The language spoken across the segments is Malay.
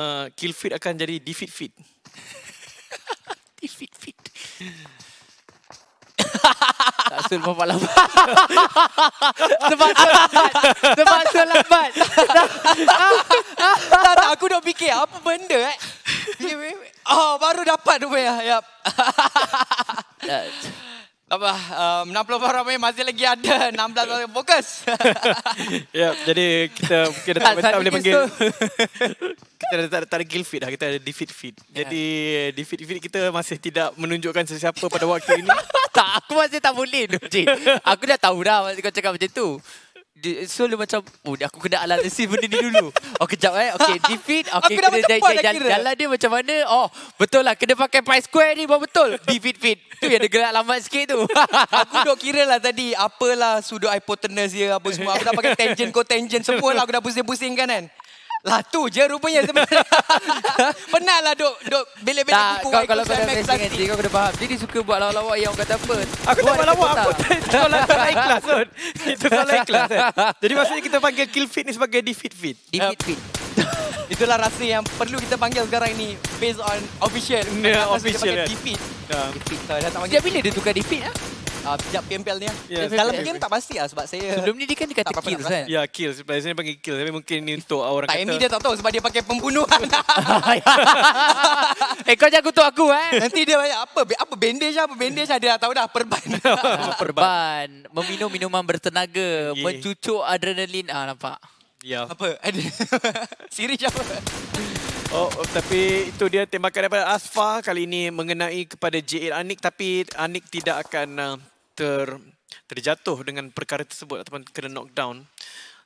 uh, kill fit akan jadi defeat fit. defeat fit. Tak lambat. Terpaksa lambat. Terpaksa lambat. Terpaksa lambat. Terpaksa lambat. Aku dah fikir apa benda eh. Oh baru dapat tu ya. Yep. Apa, um, 60 barang ramai masih lagi ada 16 barang fokus. yep, jadi kita mungkin dah tak boleh panggil kita dah tak, tak ada kill fit dah kita ada defeat fit ya. jadi yeah. defeat fit kita masih tidak menunjukkan sesiapa pada waktu ini tak aku masih tak boleh tu cik aku dah tahu dah masa kau cakap macam tu So dia macam oh, aku kena analisis benda ni dulu. Oh kejap eh. Okay defeat. Okay aku kena dah jalan, jalan, jalan dia macam mana. Oh betul lah kena pakai pie square ni buat betul. Defeat fit. Tu yang dia gerak lama sikit tu. aku dah kira lah tadi apalah sudut hypotenuse dia apa semua. Aku dah pakai tangent kau tangent semua lah. Aku dah pusing-pusing kan kan. Lah tu je rupanya sebenarnya. Penatlah duk duk bela-bela kuku. Kau kalau kau dah sensi kau kena faham. Jadi suka buat lawak-lawak yang kata apa? Aku tak buat lawak aku tak kalau tak naik kelas. Itu salah kelas. Jadi maksudnya kita panggil kill fit ni sebagai defeat fit. Defeat fit. Itulah rasa yang perlu kita panggil sekarang ni based on official. Yeah, ya, official. Kan? Defeat. Ya. Defeat. Dah tak panggil. bila dia tukar defeat ah? uh, ah, pijak pempelnya. Ah. Yeah, Dalam game tak pasti lah sebab saya... Sebelum ni dia kan dia kata kill kan? Ya, kill. sebab saya panggil kill. Tapi mungkin ni untuk orang tak kata... Tak, dia tak tahu sebab dia pakai pembunuhan. eh, kau jangan kutuk aku eh. Nanti dia banyak apa? Apa bandage Apa bandage Dia dah tahu dah. Perban. perban. Meminum minuman bertenaga. Yeah. Mencucuk adrenalin. Ah, nampak. Ya. Apa? Siri apa. Oh, oh, tapi itu dia tembakan daripada Asfa kali ini mengenai kepada JL Anik tapi Anik tidak akan uh, ter, terjatuh dengan perkara tersebut ataupun kena knockdown.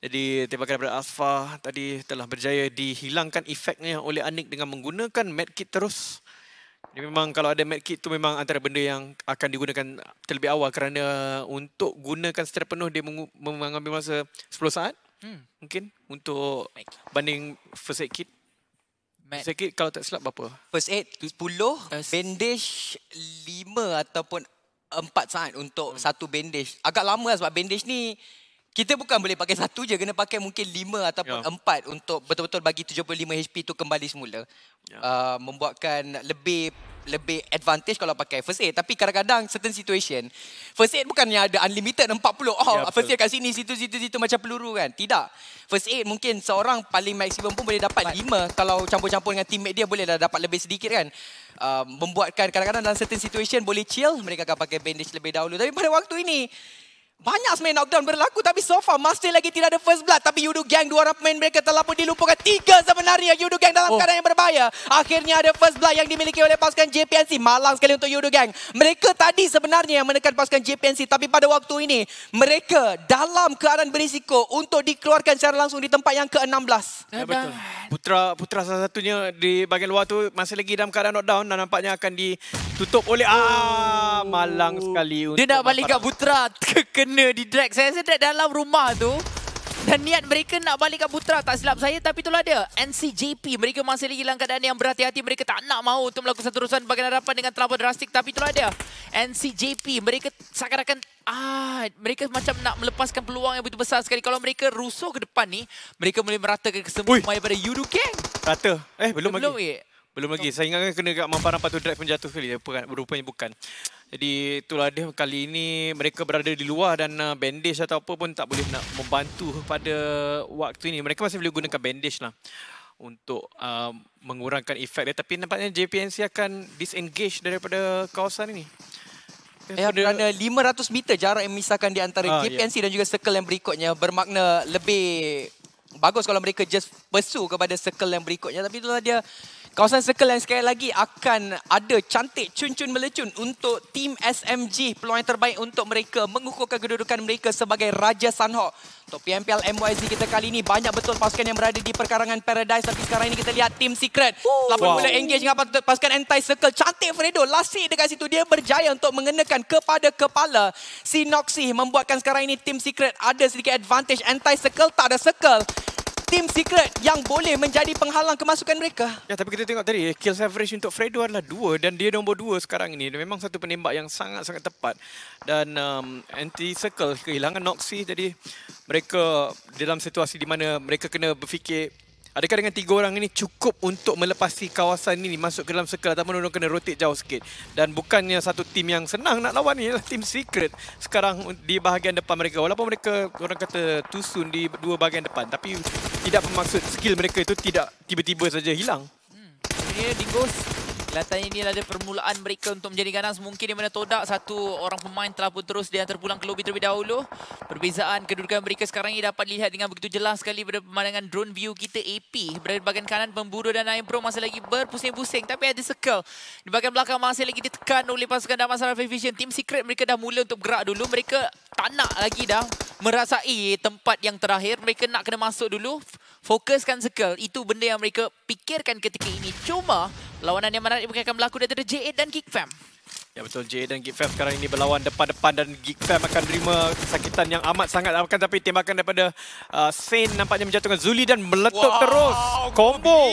Jadi tembakan daripada Asfa tadi telah berjaya dihilangkan efeknya oleh Anik dengan menggunakan medkit terus. Jadi memang kalau ada medkit tu memang antara benda yang akan digunakan terlebih awal kerana untuk gunakan secara penuh dia mengambil masa 10 saat. Hmm. Mungkin untuk banding first aid kit. Med. First aid kalau tak silap berapa? First aid 10, uh, bandage 5 ataupun empat saat untuk hmm. satu bandage. Agak lama lah sebab bandage ni kita bukan boleh pakai satu je kena pakai mungkin lima ataupun yeah. empat untuk betul-betul bagi 75 HP tu kembali semula. Yeah. Uh, membuatkan lebih lebih advantage kalau pakai first aid tapi kadang-kadang certain situation first aid bukannya ada unlimited 40 oh yeah, ya, first aid kat sini situ situ situ macam peluru kan tidak first aid mungkin seorang paling maksimum pun boleh dapat lima. kalau campur-campur dengan teammate dia boleh dah dapat lebih sedikit kan uh, membuatkan kadang-kadang dalam certain situation boleh chill mereka akan pakai bandage lebih dahulu tapi pada waktu ini banyak sebenarnya knockdown berlaku tapi so far masih lagi tidak ada first blood. Tapi Yudu Gang dua orang pemain mereka telah pun dilumpuhkan. Tiga sebenarnya Yudu Gang dalam oh. keadaan yang berbahaya. Akhirnya ada first blood yang dimiliki oleh pasukan JPNC. Malang sekali untuk Yudu Gang. Mereka tadi sebenarnya yang menekan pasukan JPNC. Tapi pada waktu ini mereka dalam keadaan berisiko untuk dikeluarkan secara langsung di tempat yang ke-16. Ya, ya, betul. Putra putra salah satunya di bahagian luar tu masih lagi dalam keadaan knockdown. Dan nampaknya akan ditutup oleh... Ah, oh. Ah, malang sekali. Dia nak balik ke Putra. Kena kena di-drag. Saya rasa drag dalam rumah tu. Dan niat mereka nak balik ke Putra tak silap saya. Tapi itulah dia. NCJP. Mereka masih lagi dalam keadaan yang berhati-hati. Mereka tak nak mahu untuk melakukan seterusan bagian hadapan dengan terlalu drastik. Tapi itulah dia. NCJP. Mereka seakan-akan... Ah, mereka macam nak melepaskan peluang yang begitu besar sekali. Kalau mereka rusuh ke depan ni, mereka boleh meratakan kesempatan pada Yudu Kang. Rata. Eh, belum, belum lagi. Belum, belum lagi. Saya ingatkan kena kat Mamparang patut drive menjatuh sekali. Kan? Rupanya bukan. Jadi itulah dia kali ini mereka berada di luar dan uh, bandage atau apa pun tak boleh nak membantu pada waktu ini. Mereka masih boleh gunakan bandage lah untuk uh, mengurangkan efek dia. Tapi nampaknya JPNC akan disengage daripada kawasan ini. Eh, kerana 500 meter jarak yang memisahkan di antara uh, ah, JPNC yeah. dan juga circle yang berikutnya bermakna lebih bagus kalau mereka just pursue kepada circle yang berikutnya. Tapi itulah dia Kawasan Circle yang sekali lagi akan ada cantik cun-cun melecun untuk tim SMG. Peluang yang terbaik untuk mereka mengukuhkan kedudukan mereka sebagai Raja Sanhok. Untuk PMPL MYZ kita kali ini banyak betul pasukan yang berada di perkarangan Paradise. Tapi sekarang ini kita lihat tim Secret. Lapan wow. mula engage dengan pasukan anti-circle. Cantik Fredo. Last hit dekat situ. Dia berjaya untuk mengenakan kepada kepala si Noxie, Membuatkan sekarang ini tim Secret ada sedikit advantage anti-circle. Tak ada circle tim Secret yang boleh menjadi penghalang kemasukan mereka. Ya, tapi kita tengok tadi, eh, kill average untuk Fredo adalah dua dan dia nombor dua sekarang ini. Memang satu penembak yang sangat-sangat tepat. Dan um, anti-circle kehilangan Noxie. Jadi, mereka dalam situasi di mana mereka kena berfikir Adakah dengan tiga orang ini cukup untuk melepasi kawasan ini masuk ke dalam circle ataupun orang kena rotate jauh sikit? Dan bukannya satu tim yang senang nak lawan ni ialah tim secret sekarang di bahagian depan mereka. Walaupun mereka orang kata tusun di dua bahagian depan tapi tidak bermaksud skill mereka itu tidak tiba-tiba saja hilang. Hmm. Ini Dingos Kelihatan ini adalah permulaan mereka untuk menjadi ganas. Mungkin di mana todak satu orang pemain telah pun terus dia terpulang ke lobi terlebih dahulu. Perbezaan kedudukan mereka sekarang ini dapat dilihat dengan begitu jelas sekali pada pemandangan drone view kita AP. Berada di bahagian kanan, pemburu dan Nine Pro masih lagi berpusing-pusing. Tapi ada sekel Di bagian belakang masih lagi ditekan oleh pasukan Damansara Vision. Tim Secret mereka dah mula untuk bergerak dulu. Mereka tak nak lagi dah merasai tempat yang terakhir. Mereka nak kena masuk dulu. Fokuskan circle. Itu benda yang mereka pikirkan ketika ini. Cuma lawanan yang menarik akan berlaku daripada J8 dan Kickfam. Ya betul, Jay dan Geek sekarang ini berlawan depan-depan dan Geek Fam akan terima sakitan yang amat sangat. Lah. Akan tapi tembakan daripada uh, Sen nampaknya menjatuhkan Zuli dan meletup wow, terus. Kombo,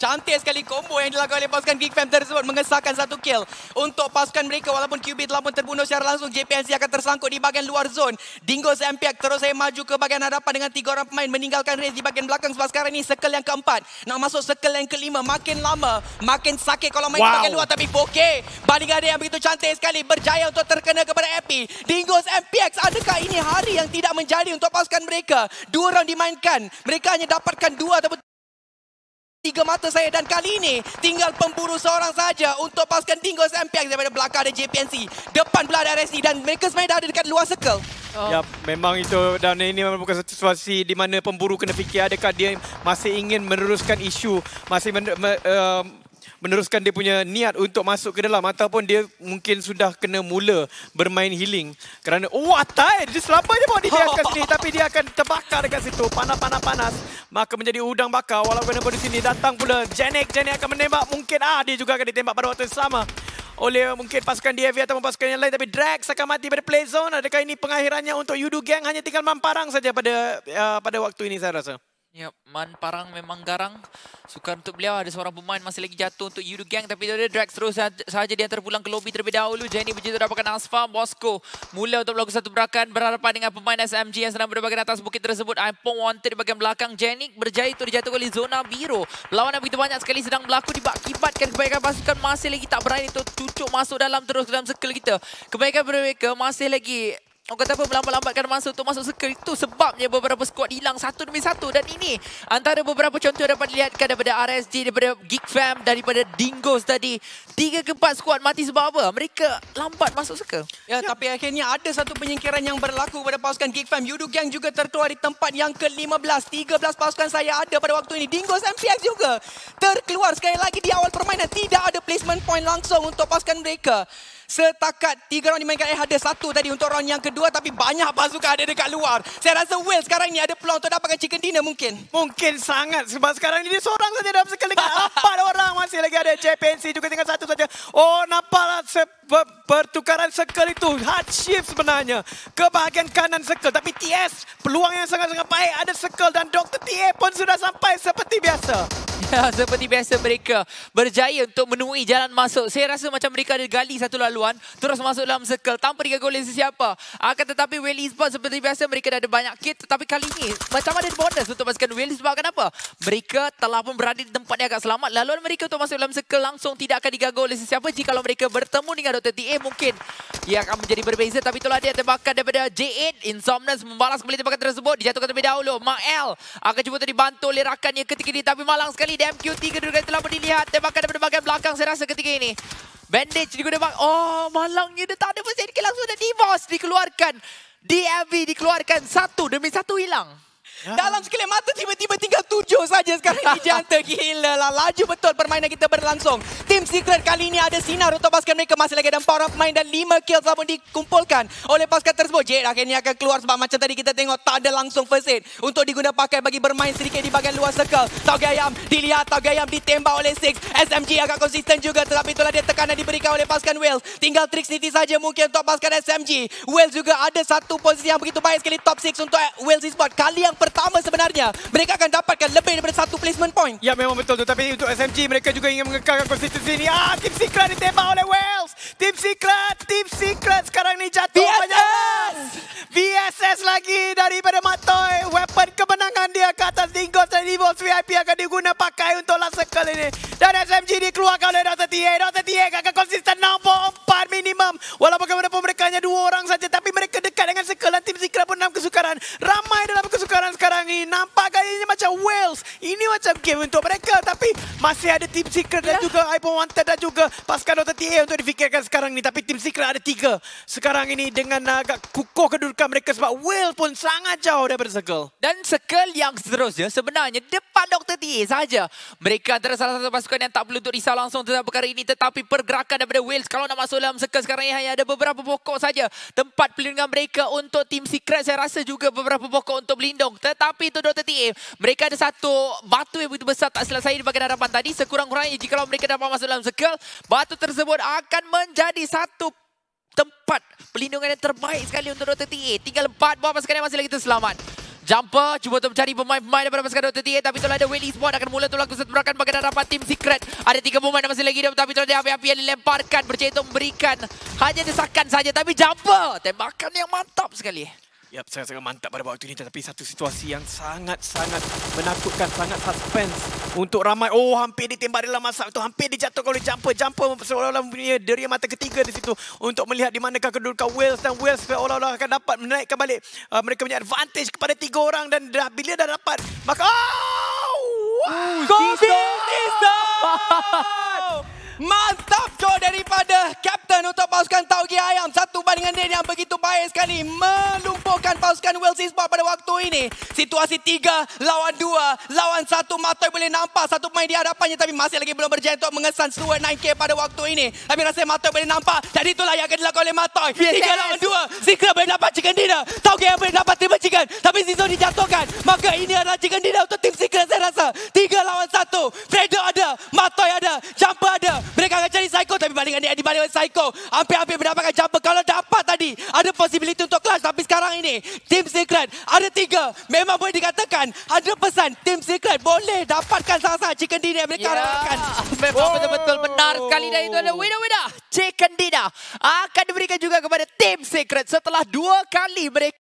Cantik sekali Kombo yang dilakukan oleh pasukan Geek tersebut mengesahkan satu kill. Untuk pasukan mereka walaupun QB telah pun terbunuh secara langsung, JPNC akan tersangkut di bahagian luar zone. Dingo Zempiak terus saya maju ke bagian hadapan dengan tiga orang pemain meninggalkan race di bahagian belakang. Sebab sekarang ini circle yang keempat nak masuk circle yang kelima. Makin lama, makin sakit kalau main wow. di bagian luar tapi poke. Okay. Bandingan dia yang begitu cantik sekali berjaya untuk terkena kepada Epi. Dingus MPX adakah ini hari yang tidak menjadi untuk pasukan mereka? Dua round dimainkan. Mereka hanya dapatkan dua atau tiga mata saya dan kali ini tinggal pemburu seorang saja untuk pasukan Dingus MPX daripada belakang ada JPNC. Depan pula ada RSD dan mereka sebenarnya dah ada dekat luar circle. Oh. Ya, memang itu dan ini memang bukan satu situasi di mana pemburu kena fikir adakah dia masih ingin meneruskan isu, masih men, me, uh, meneruskan dia punya niat untuk masuk ke dalam ataupun dia mungkin sudah kena mula bermain healing kerana oh tai dia selamba je buat dia akan sini tapi dia akan terbakar dekat situ panas-panas panas maka menjadi udang bakar walaupun di sini datang pula Jenek Jenek akan menembak mungkin ah dia juga akan ditembak pada waktu yang sama oleh mungkin pasukan DFV e atau pasukan yang lain tapi Drax akan mati pada play zone adakah ini pengakhirannya untuk Yudu Gang hanya tinggal memparang saja pada uh, pada waktu ini saya rasa Yep, ya, Man Parang memang garang. Sukar untuk beliau. Ada seorang pemain masih lagi jatuh untuk Yudu Gang. Tapi dia drag terus sahaja dia terpulang ke lobby terlebih dahulu. Jenny begitu dapatkan Asfa. Bosco mula untuk melakukan satu berakan. Berhadapan dengan pemain SMG yang sedang berada bagian atas bukit tersebut. I'm Pong wanted di bagian belakang. Jenny berjaya itu dijatuhkan oleh zona biru. Lawan yang begitu banyak sekali sedang berlaku. Dibakibatkan kebaikan pasukan masih lagi tak berani untuk cucuk masuk dalam terus dalam circle kita. Kebaikan mereka masih lagi Orang kata apa melambat-lambatkan masa untuk masuk circle itu sebabnya beberapa skuad hilang satu demi satu. Dan ini antara beberapa contoh dapat dilihatkan daripada RSG, daripada Geek Fam, daripada Dingos tadi. Tiga ke empat squad mati sebab apa? Mereka lambat masuk circle. Ya, ya. tapi akhirnya ada satu penyingkiran yang berlaku pada pasukan Geek Fam. Yudu Gang juga terkeluar di tempat yang ke-15. 13 pasukan saya ada pada waktu ini. Dingos MCX juga terkeluar sekali lagi di awal permainan. Tidak ada placement point langsung untuk pasukan mereka setakat tiga round dimainkan eh ada satu tadi untuk round yang kedua tapi banyak pasukan ada dekat luar. Saya rasa Will sekarang ni ada peluang untuk dapatkan chicken dinner mungkin. Mungkin sangat sebab sekarang ni dia seorang saja dalam sekali dengan empat orang masih lagi ada JPNC juga tinggal satu saja. Oh nampaklah pertukaran sekali itu hard shift sebenarnya ke bahagian kanan sekali tapi TS peluang yang sangat-sangat baik ada sekali dan Dr. TA pun sudah sampai seperti biasa. Ya, seperti biasa mereka berjaya untuk menemui jalan masuk. Saya rasa macam mereka ada gali satu lalu pendahuluan terus masuk dalam circle tanpa digoleh sesiapa. Akan tetapi Willy Sport seperti biasa mereka dah ada banyak kit tetapi kali ini macam ada bonus untuk masukkan Willy Sport kenapa? Mereka telah pun berada di tempat yang agak selamat lalu mereka untuk masuk dalam circle langsung tidak akan digagol oleh sesiapa jika mereka bertemu dengan Dr. TA mungkin ia akan menjadi berbeza tapi itulah dia tembakan daripada J8 Insomnus membalas kembali tembakan tersebut dijatuhkan terlebih dahulu Mael akan cuba dibantu oleh rakannya ketika ini tapi malang sekali DMQ3 kedudukan telah pun dilihat tembakan daripada bagian belakang saya rasa ketika ini Bandage di guna bang. Oh, malangnya dia tak ada pun sedikit langsung dah divorce dikeluarkan. DMV dikeluarkan satu demi satu hilang. Ya. Dalam sekilir mata tiba-tiba tinggal tujuh saja sekarang di janta. Gila lah, laju betul permainan kita berlangsung. Tim Secret kali ini ada sinar untuk pasukan mereka masih lagi ada empat orang pemain dan lima kill telah pun dikumpulkan oleh pasukan tersebut. Jade akhirnya akan keluar sebab macam tadi kita tengok tak ada langsung first aid untuk diguna pakai bagi bermain sedikit di bahagian luar circle. Tau Gayam dilihat, Tau Gayam ditembak oleh Six. SMG agak konsisten juga tetapi itulah dia tekanan diberikan oleh pasukan Wales. Tinggal trik sendiri saja mungkin untuk pasukan SMG. Wales juga ada satu posisi yang begitu baik sekali top six untuk Wales Esports. Kali yang pertama pertama sebenarnya. Mereka akan dapatkan lebih daripada satu placement point. Ya, memang betul tu. Tapi untuk SMG, mereka juga ingin mengekalkan konsistensi ini. Ah, Team Secret ditembak oleh Wales. Team Secret, Team Secret sekarang ni jatuh. VSS! VSS lagi daripada Matoy Weapon kemenangan dia ke atas dingo dan Evos VIP akan diguna pakai untuk last circle ini. Dan SMG dikeluarkan oleh Dr. TA. Dr. TA akan konsisten nombor 4 minimum. Walaupun bagaimanapun mereka hanya dua orang saja. Tapi mereka dekat dengan circle dan Team Secret pun enam kesukaran. Ramai dalam yang ini nampak gayanya macam Wales. Ini macam game untuk mereka tapi masih ada Team Secret dan ya. juga juga Ipon Wanted dan juga pasukan Dota TA untuk difikirkan sekarang ni. Tapi Team Secret ada tiga sekarang ini dengan agak kukuh kedudukan mereka sebab Wales pun sangat jauh daripada Circle. Dan Circle yang seterusnya sebenarnya depan Dr. TA saja Mereka antara salah satu pasukan yang tak perlu untuk risau langsung tentang perkara ini tetapi pergerakan daripada Wales kalau nak masuk dalam Circle sekarang ini hanya ada beberapa pokok saja. Tempat pelindungan mereka untuk Team Secret saya rasa juga beberapa pokok untuk melindung. Tetapi tapi itu Dota TM. Mereka ada satu batu yang begitu besar tak selesai di bagian hadapan tadi. Sekurang-kurangnya jika kalau mereka dapat masuk dalam circle, batu tersebut akan menjadi satu tempat pelindungan yang terbaik sekali untuk Dota TM. Tinggal empat buah pasukan yang masih lagi terselamat. Jumper cuba untuk mencari pemain-pemain daripada pasukan Dota TA tapi telah ada Willy Spot akan mula tolak kesat merakan bagi dapat tim Secret. Ada tiga pemain masih lagi hidup tapi telah ada api-api yang dilemparkan percaya untuk memberikan. Hanya desakan saja tapi Jumper tembakan yang mantap sekali. Yap, sangat-sangat mantap pada waktu ini tetapi satu situasi yang sangat-sangat menakutkan, sangat suspense untuk ramai. Oh, hampir ditembak dalam masa itu, hampir dijatuhkan oleh jumper. Jumper seolah-olah mempunyai deria mata ketiga di situ untuk melihat di manakah kedudukan Wales dan Wales seolah-olah akan dapat menaikkan balik. Uh, mereka punya advantage kepada tiga orang dan dah, bila dah dapat, maka... Oh! Wow! Oh, Goal! Mantap Joe daripada Captain untuk pasukan Taugi Ayam. Satu bandingan dia yang begitu baik sekali. Melumpuhkan pasukan Wales Esport pada waktu ini. Situasi tiga lawan dua. Lawan satu Matoy boleh nampak. Satu pemain di hadapannya tapi masih lagi belum berjaya untuk mengesan seluruh 9K pada waktu ini. Tapi rasa Matoy boleh nampak. Jadi itulah yang akan dilakukan oleh Matoy. Tiga lawan dua. Zikra boleh dapat chicken dinner. Taugi Ayam boleh dapat tiba chicken. Tapi Zizou dijatuhkan. Maka ini adalah chicken dinner untuk tim Zikra saya rasa. Tiga lawan satu. Fredo ada dengan dia di balik psycho. Hampir-hampir mendapatkan jumper. Kalau dapat tadi, ada possibility untuk clash. Tapi sekarang ini, Team Secret ada tiga. Memang boleh dikatakan, ada pesan Team Secret boleh dapatkan sangat-sangat Chicken dinner mereka yeah. harapkan. Memang oh. betul-betul oh. benar sekali dah itu adalah winner-winner. Chicken dinner akan diberikan juga kepada Team Secret setelah dua kali mereka.